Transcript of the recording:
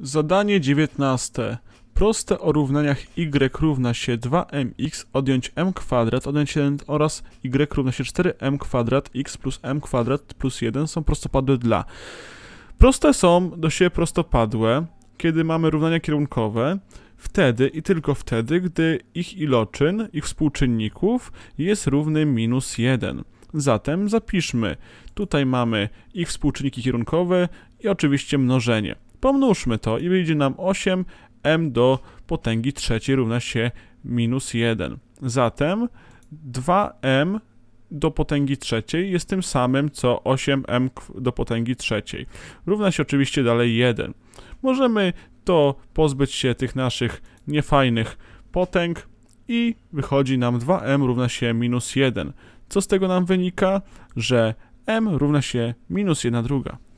Zadanie 19. Proste o równaniach y równa się 2mx odjąć m kwadrat odjąć 1 oraz y równa się 4m kwadrat x plus m kwadrat plus 1 są prostopadłe dla. Proste są do siebie prostopadłe, kiedy mamy równania kierunkowe, wtedy i tylko wtedy, gdy ich iloczyn, ich współczynników jest równy minus 1. Zatem zapiszmy, tutaj mamy ich współczynniki kierunkowe i oczywiście mnożenie. Pomnóżmy to i wyjdzie nam 8m do potęgi trzeciej równa się minus 1. Zatem 2m do potęgi trzeciej jest tym samym co 8m do potęgi trzeciej. Równa się oczywiście dalej 1. Możemy to pozbyć się tych naszych niefajnych potęg i wychodzi nam 2m równa się minus 1. Co z tego nam wynika? Że m równa się minus 1 druga.